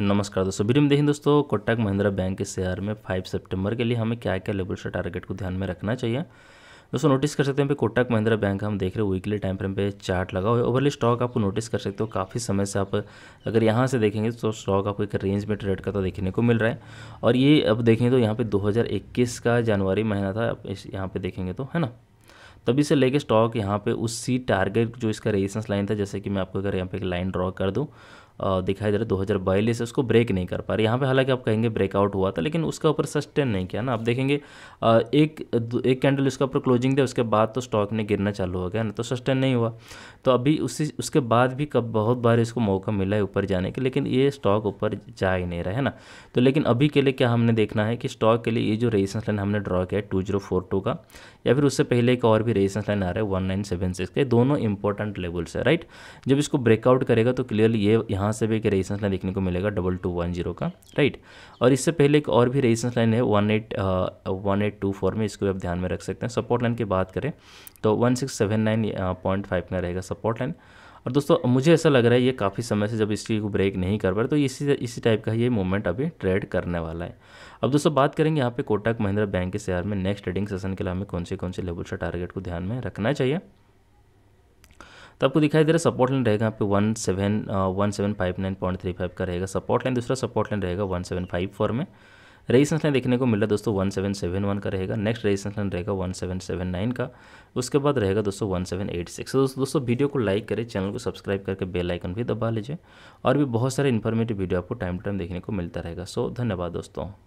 नमस्कार दोस्तों वीडियो में देखें दोस्तों कोटक महिंद्रा बैंक के शेयर में 5 सितंबर के लिए हमें क्या क्या लेवल से टारगेट को ध्यान में रखना चाहिए दोस्तों नोटिस कर सकते हैं पे कोटक महिंद्रा बैंक हम देख रहे हैं वीकली टाइम फ्रेम पे चार्ट लगा हुआ है ओवरली स्टॉक आपको नोटिस कर सकते हो काफ़ी समय से आप अगर यहाँ से देखेंगे तो स्टॉक आपको एक रेंज में ट्रेड करता देखने को मिल रहा है और ये अब देखें तो यहाँ पर दो का जनवरी महीना था इस यहाँ पर देखेंगे तो है ना तभी से लेके स्टॉक यहाँ पे उसी टारगेट जो इसका रेजिस्टेंस लाइन था जैसे कि मैं आपको अगर यहाँ पे एक लाइन ड्रॉ कर दूँ दिखाई दे रहा है दो हज़ार उसको ब्रेक नहीं कर पा रही यहाँ पे हालांकि आप कहेंगे ब्रेकआउट हुआ था लेकिन उसका ऊपर सस्टेन नहीं किया ना आप देखेंगे एक एक कैंडल उसके ऊपर क्लोजिंग दिया उसके बाद तो स्टॉक ने गिरना चालू हो गया ना तो सस्टेन नहीं हुआ तो अभी उसी उसके बाद भी कब बहुत बार इसको मौका मिला है ऊपर जाने के लेकिन ये स्टॉक ऊपर जा ही नहीं रहा है ना तो लेकिन अभी के लिए क्या हमने देखना है कि स्टॉक के लिए ये जो रेजिस्टेंस लाइन हमने ड्रॉ किया है टू जीरो फोर टू का या फिर उससे पहले एक और भी रेजिस्टेंस लाइन आ रहा है वन नाइन सेवन सिक्स के दोनों इंपॉर्टेंट लेवल्स है राइट जब इसको ब्रेकआउट करेगा तो क्लियरली ये यहाँ यहाँ से भी एक रेजिस्टेंस लाइन देखने को मिलेगा डबल टू वन जीरो का राइट और इससे पहले एक और भी रेजिस्टेंस लाइन है one eight one eight two four में इसको भी आप ध्यान में रख सकते हैं सपोर्ट लाइन की बात करें तो one six seven nine point five का रहेगा सपोर्ट लाइन और दोस्तों मुझे ऐसा लग रहा है ये काफ़ी समय से जब इसकी को ब्रेक नहीं कर पा रहे तो इसी इसी टाइप का ये मूवमेंट अभी ट्रेड करने वाला है अब दोस्तों बात करेंगे यहाँ पे कोटक महिंद्रा बैंक के शेयर में नेक्स्ट ट्रेडिंग सेशन के लिए हमें कौन से कौन से लेवल से टारगेट को ध्यान में रखना चाहिए तो आपको दिखाई दे रहा है सपोर्ट लाइन रहेगा यहाँ पे one seven one seven five nine point three five का रहेगा सपोर्ट लाइन दूसरा सपोर्ट लाइन रहेगा वन सेवन फाइव फोर में रेजिस्टेंस लाइन देखने को मिल रहा है दोस्तों वन सेवन सेवन वन का रहेगा नेक्स्ट रेजिस्टेंस लाइन रहेगा वन सेवन सेवन नाइन का उसके बाद रहेगा दोस्तों वन सेवन एट सिक्स तो दोस्तों वीडियो को लाइक करें चैनल को सब्सक्राइब करके बेल आइकन भी दबा लीजिए और भी बहुत सारे इन्फॉर्मेटिव वीडियो आपको टाइम टू टाइम देखने को मिलता रहेगा सो धन्यवाद दोस्तों